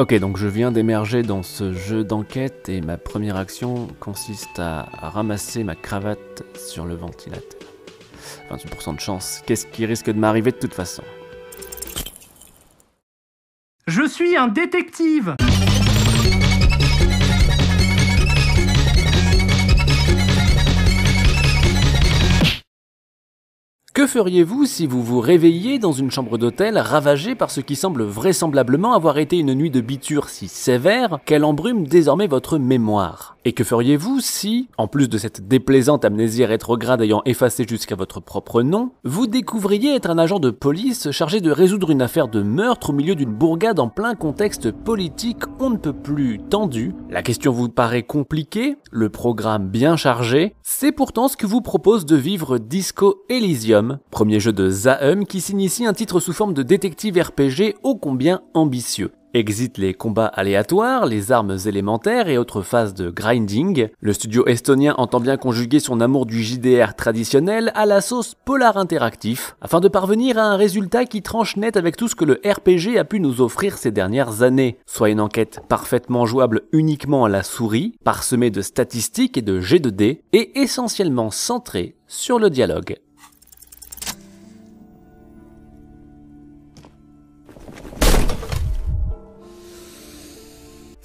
Ok, donc je viens d'émerger dans ce jeu d'enquête et ma première action consiste à, ramasser ma cravate sur le ventilateur. 28% de chance, qu'est-ce qui risque de m'arriver de toute façon Je suis un détective Que feriez-vous si vous vous réveilliez dans une chambre d'hôtel ravagée par ce qui semble vraisemblablement avoir été une nuit de biture si sévère qu'elle embrume désormais votre mémoire Et que feriez-vous si, en plus de cette déplaisante amnésie rétrograde ayant effacé jusqu'à votre propre nom, vous découvriez être un agent de police chargé de résoudre une affaire de meurtre au milieu d'une bourgade en plein contexte politique on ne peut plus tendu La question vous paraît compliquée, le programme bien chargé, c'est pourtant ce que vous propose de vivre Disco Elysium premier jeu de Zaum qui signifie un titre sous forme de détective RPG ô combien ambitieux. Exit les combats aléatoires, les armes élémentaires et autres phases de grinding. Le studio estonien entend bien conjuguer son amour du JDR traditionnel à la sauce polar interactif, afin de parvenir à un résultat qui tranche net avec tout ce que le RPG a pu nous offrir ces dernières années. Soit une enquête parfaitement jouable uniquement à la souris, parsemée de statistiques et de G2D, et essentiellement centrée sur le dialogue.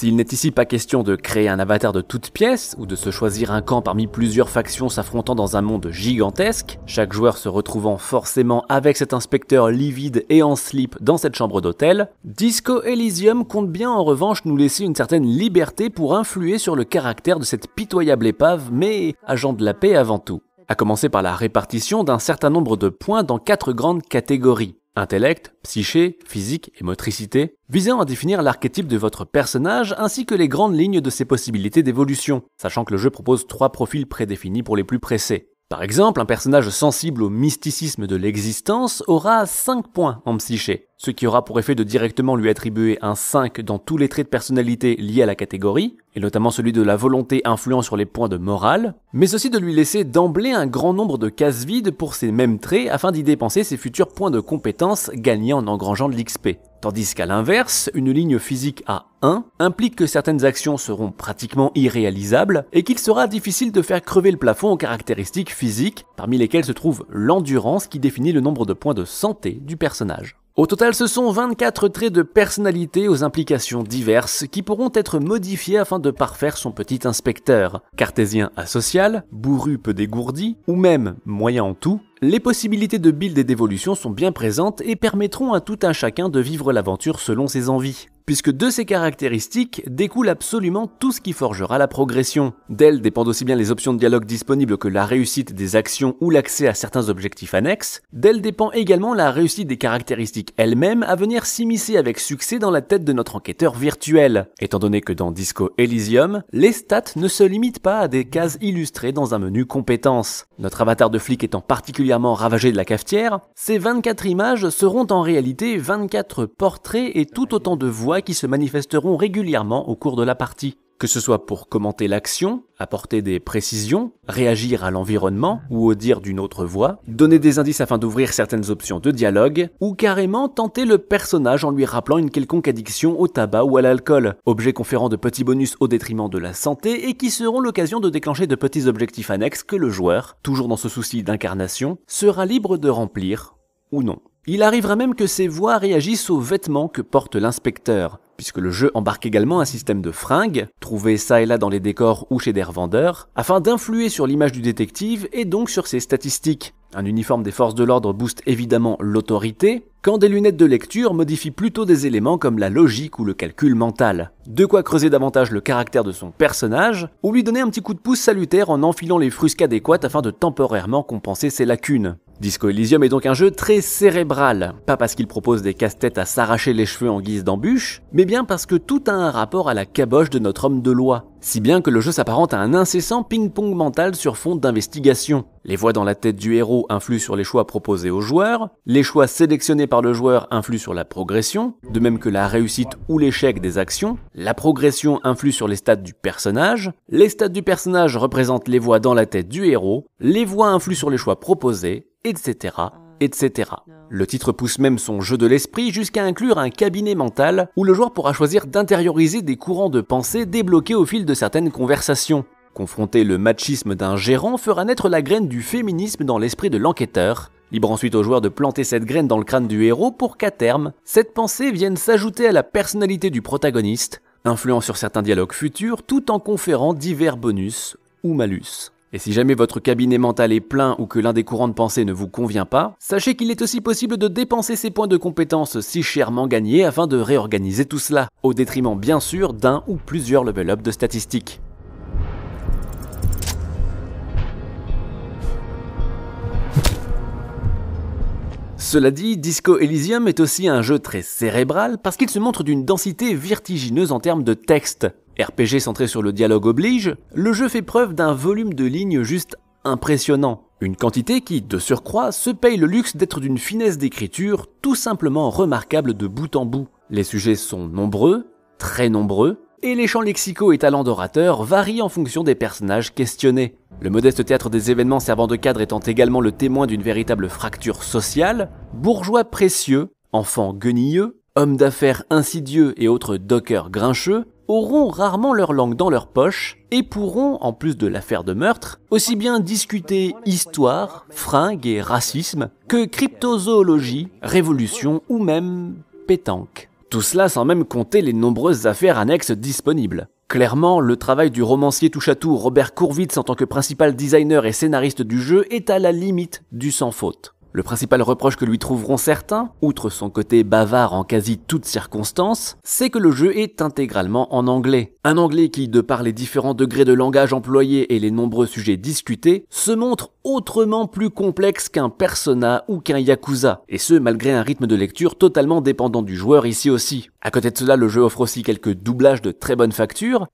S'il n'est ici pas question de créer un avatar de toutes pièces, ou de se choisir un camp parmi plusieurs factions s'affrontant dans un monde gigantesque, chaque joueur se retrouvant forcément avec cet inspecteur livide et en slip dans cette chambre d'hôtel, Disco Elysium compte bien en revanche nous laisser une certaine liberté pour influer sur le caractère de cette pitoyable épave, mais agent de la paix avant tout à commencer par la répartition d'un certain nombre de points dans quatre grandes catégories intellect, psyché, physique et motricité, visant à définir l'archétype de votre personnage ainsi que les grandes lignes de ses possibilités d'évolution, sachant que le jeu propose trois profils prédéfinis pour les plus pressés. Par exemple, un personnage sensible au mysticisme de l'existence aura 5 points en psyché, ce qui aura pour effet de directement lui attribuer un 5 dans tous les traits de personnalité liés à la catégorie, et notamment celui de la volonté influant sur les points de morale, mais aussi de lui laisser d'emblée un grand nombre de cases vides pour ces mêmes traits afin d'y dépenser ses futurs points de compétence gagnés en engrangeant de l'XP. Tandis qu'à l'inverse, une ligne physique à 1 implique que certaines actions seront pratiquement irréalisables et qu'il sera difficile de faire crever le plafond aux caractéristiques physiques, parmi lesquelles se trouve l'endurance qui définit le nombre de points de santé du personnage. Au total, ce sont 24 traits de personnalité aux implications diverses qui pourront être modifiés afin de parfaire son petit inspecteur. Cartésien asocial, bourru peu dégourdi, ou même moyen en tout, les possibilités de build et d'évolution sont bien présentes et permettront à tout un chacun de vivre l'aventure selon ses envies puisque de ces caractéristiques découle absolument tout ce qui forgera la progression. D'elles dépendent aussi bien les options de dialogue disponibles que la réussite des actions ou l'accès à certains objectifs annexes. d'elle dépend également la réussite des caractéristiques elles-mêmes à venir s'immiscer avec succès dans la tête de notre enquêteur virtuel, étant donné que dans Disco Elysium, les stats ne se limitent pas à des cases illustrées dans un menu compétences. Notre avatar de flic étant particulièrement ravagé de la cafetière, ces 24 images seront en réalité 24 portraits et tout autant de voix qui se manifesteront régulièrement au cours de la partie, que ce soit pour commenter l'action, apporter des précisions, réagir à l'environnement ou au dire d'une autre voix, donner des indices afin d'ouvrir certaines options de dialogue, ou carrément tenter le personnage en lui rappelant une quelconque addiction au tabac ou à l'alcool, objets conférant de petits bonus au détriment de la santé et qui seront l'occasion de déclencher de petits objectifs annexes que le joueur, toujours dans ce souci d'incarnation, sera libre de remplir ou non. Il arrivera même que ces voix réagissent aux vêtements que porte l'inspecteur, puisque le jeu embarque également un système de fringues, trouvées ça et là dans les décors ou chez des revendeurs, afin d'influer sur l'image du détective et donc sur ses statistiques. Un uniforme des forces de l'ordre booste évidemment l'autorité, quand des lunettes de lecture modifient plutôt des éléments comme la logique ou le calcul mental. De quoi creuser davantage le caractère de son personnage, ou lui donner un petit coup de pouce salutaire en enfilant les frusques adéquates afin de temporairement compenser ses lacunes. Disco Elysium est donc un jeu très cérébral, pas parce qu'il propose des casse-têtes à s'arracher les cheveux en guise d'embûche, mais bien parce que tout a un rapport à la caboche de notre homme de loi, si bien que le jeu s'apparente à un incessant ping-pong mental sur fond d'investigation. Les voix dans la tête du héros influent sur les choix proposés au joueur. les choix sélectionnés par le joueur influent sur la progression, de même que la réussite ou l'échec des actions, la progression influe sur les stats du personnage, les stats du personnage représentent les voix dans la tête du héros, les voix influent sur les choix proposés, etc., etc. Le titre pousse même son jeu de l'esprit jusqu'à inclure un cabinet mental où le joueur pourra choisir d'intérioriser des courants de pensée débloqués au fil de certaines conversations. Confronter le machisme d'un gérant fera naître la graine du féminisme dans l'esprit de l'enquêteur, Libre ensuite au joueur de planter cette graine dans le crâne du héros pour qu'à terme, cette pensée vienne s'ajouter à la personnalité du protagoniste, influant sur certains dialogues futurs tout en conférant divers bonus ou malus. Et si jamais votre cabinet mental est plein ou que l'un des courants de pensée ne vous convient pas, sachez qu'il est aussi possible de dépenser ces points de compétences si chèrement gagnés afin de réorganiser tout cela, au détriment bien sûr d'un ou plusieurs level up de statistiques. Cela dit, Disco Elysium est aussi un jeu très cérébral parce qu'il se montre d'une densité vertigineuse en termes de texte. RPG centré sur le dialogue oblige, le jeu fait preuve d'un volume de lignes juste impressionnant. Une quantité qui, de surcroît, se paye le luxe d'être d'une finesse d'écriture tout simplement remarquable de bout en bout. Les sujets sont nombreux, très nombreux, et les champs lexicaux et talents d'orateur varient en fonction des personnages questionnés. Le modeste théâtre des événements servant de cadre étant également le témoin d'une véritable fracture sociale, bourgeois précieux, enfants guenilleux, hommes d'affaires insidieux et autres dockers grincheux, auront rarement leur langue dans leur poche et pourront, en plus de l'affaire de meurtre, aussi bien discuter histoire, fringues et racisme que cryptozoologie, révolution ou même pétanque. Tout cela sans même compter les nombreuses affaires annexes disponibles. Clairement, le travail du romancier touche-à-tout Robert Kurwitz en tant que principal designer et scénariste du jeu est à la limite du sans-faute. Le principal reproche que lui trouveront certains, outre son côté bavard en quasi toutes circonstances, c'est que le jeu est intégralement en anglais. Un anglais qui, de par les différents degrés de langage employés et les nombreux sujets discutés, se montre autrement plus complexe qu'un persona ou qu'un yakuza, et ce malgré un rythme de lecture totalement dépendant du joueur ici aussi. À côté de cela, le jeu offre aussi quelques doublages de très bonne facture,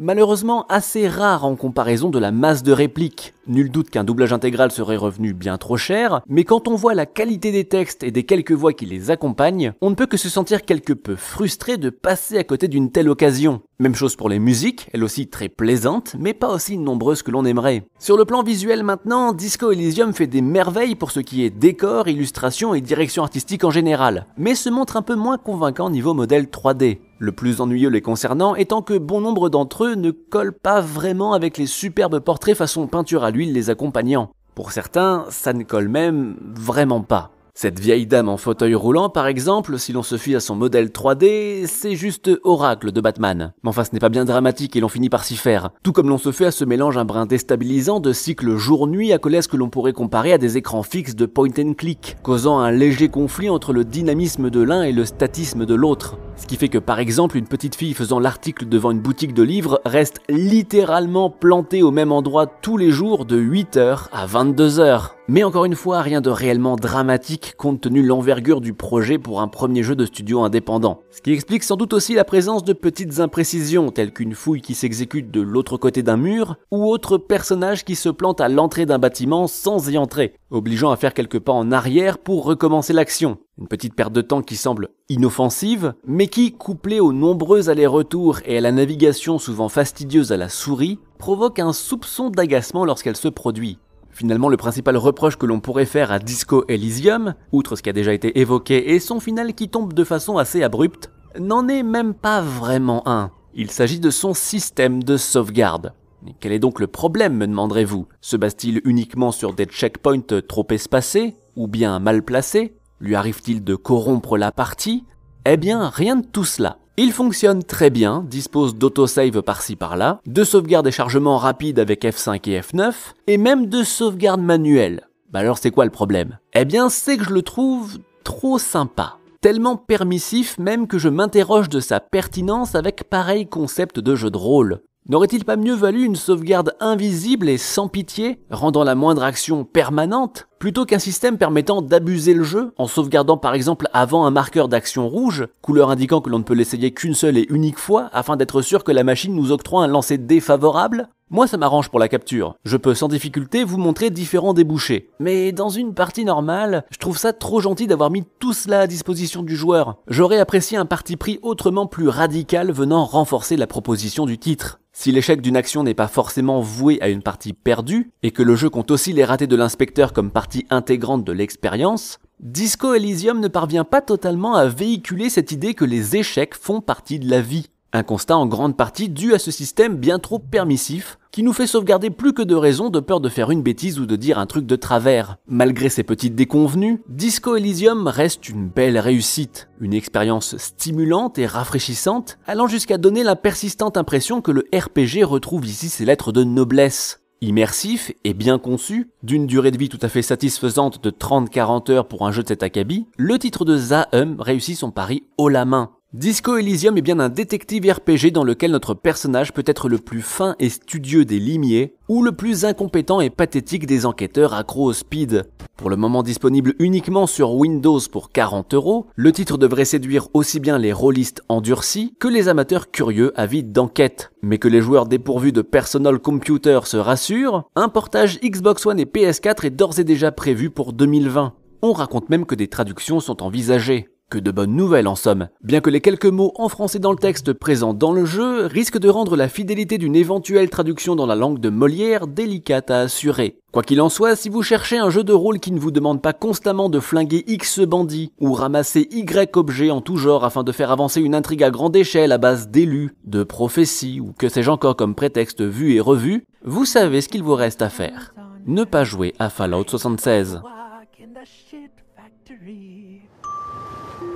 malheureusement assez rare en comparaison de la masse de répliques. Nul doute qu'un doublage intégral serait revenu bien trop cher, mais quand on voit la qualité des textes et des quelques voix qui les accompagnent, on ne peut que se sentir quelque peu frustré de passer à côté d'une telle occasion. Même chose pour les musiques, elles aussi très plaisantes, mais pas aussi nombreuses que l'on aimerait. Sur le plan visuel maintenant, Disco Elysium fait des merveilles pour ce qui est décor, illustration et direction artistique en général, mais se montre un peu moins convaincant niveau modèle 3D. Le plus ennuyeux les concernant étant que bon nombre d'entre eux ne collent pas vraiment avec les superbes portraits façon peinture à l'huile les accompagnant. Pour certains, ça ne colle même vraiment pas. Cette vieille dame en fauteuil roulant, par exemple, si l'on se fie à son modèle 3D, c'est juste Oracle de Batman. Mais enfin, ce n'est pas bien dramatique et l'on finit par s'y faire. Tout comme l'on se fait à ce mélange un brin déstabilisant de cycles jour-nuit à colère que l'on pourrait comparer à des écrans fixes de point and click, causant un léger conflit entre le dynamisme de l'un et le statisme de l'autre. Ce qui fait que, par exemple, une petite fille faisant l'article devant une boutique de livres reste littéralement plantée au même endroit tous les jours de 8h à 22h. Mais encore une fois, rien de réellement dramatique compte tenu l'envergure du projet pour un premier jeu de studio indépendant. Ce qui explique sans doute aussi la présence de petites imprécisions telles qu'une fouille qui s'exécute de l'autre côté d'un mur ou autre personnage qui se plante à l'entrée d'un bâtiment sans y entrer, obligeant à faire quelques pas en arrière pour recommencer l'action. Une petite perte de temps qui semble inoffensive, mais qui, couplée aux nombreux allers-retours et à la navigation souvent fastidieuse à la souris, provoque un soupçon d'agacement lorsqu'elle se produit. Finalement, le principal reproche que l'on pourrait faire à Disco Elysium, outre ce qui a déjà été évoqué et son final qui tombe de façon assez abrupte, n'en est même pas vraiment un. Il s'agit de son système de sauvegarde. Quel est donc le problème, me demanderez-vous Se base-t-il uniquement sur des checkpoints trop espacés ou bien mal placés Lui arrive-t-il de corrompre la partie Eh bien, rien de tout cela. Il fonctionne très bien, dispose d'autosave par-ci par-là, de sauvegarde et chargement rapide avec F5 et F9, et même de sauvegarde manuelle. Bah alors c'est quoi le problème Eh bien c'est que je le trouve trop sympa. Tellement permissif même que je m'interroge de sa pertinence avec pareil concept de jeu de rôle. N'aurait-il pas mieux valu une sauvegarde invisible et sans pitié, rendant la moindre action permanente, plutôt qu'un système permettant d'abuser le jeu en sauvegardant par exemple avant un marqueur d'action rouge, couleur indiquant que l'on ne peut l'essayer qu'une seule et unique fois afin d'être sûr que la machine nous octroie un lancer défavorable, moi, ça m'arrange pour la capture. Je peux sans difficulté vous montrer différents débouchés. Mais dans une partie normale, je trouve ça trop gentil d'avoir mis tout cela à disposition du joueur. J'aurais apprécié un parti pris autrement plus radical venant renforcer la proposition du titre. Si l'échec d'une action n'est pas forcément voué à une partie perdue, et que le jeu compte aussi les ratés de l'inspecteur comme partie intégrante de l'expérience, Disco Elysium ne parvient pas totalement à véhiculer cette idée que les échecs font partie de la vie. Un constat en grande partie dû à ce système bien trop permissif qui nous fait sauvegarder plus que de raisons de peur de faire une bêtise ou de dire un truc de travers. Malgré ces petites déconvenues, Disco Elysium reste une belle réussite, une expérience stimulante et rafraîchissante, allant jusqu'à donner la persistante impression que le RPG retrouve ici ses lettres de noblesse. Immersif et bien conçu, d'une durée de vie tout à fait satisfaisante de 30-40 heures pour un jeu de cet acabit, le titre de Zahum réussit son pari haut la main. Disco Elysium est bien un détective RPG dans lequel notre personnage peut être le plus fin et studieux des limiers, ou le plus incompétent et pathétique des enquêteurs accro au speed. Pour le moment disponible uniquement sur Windows pour 40 euros, le titre devrait séduire aussi bien les rôlistes endurcis que les amateurs curieux avides d'enquête. Mais que les joueurs dépourvus de personal computer se rassurent, un portage Xbox One et PS4 est d'ores et déjà prévu pour 2020. On raconte même que des traductions sont envisagées. Que de bonnes nouvelles en somme, bien que les quelques mots en français dans le texte présent dans le jeu risquent de rendre la fidélité d'une éventuelle traduction dans la langue de Molière délicate à assurer. Quoi qu'il en soit, si vous cherchez un jeu de rôle qui ne vous demande pas constamment de flinguer X bandits ou ramasser Y objets en tout genre afin de faire avancer une intrigue à grande échelle à base d'élus, de prophéties ou que sais-je encore comme prétexte vu et revu, vous savez ce qu'il vous reste à faire. Ne pas jouer à Fallout 76.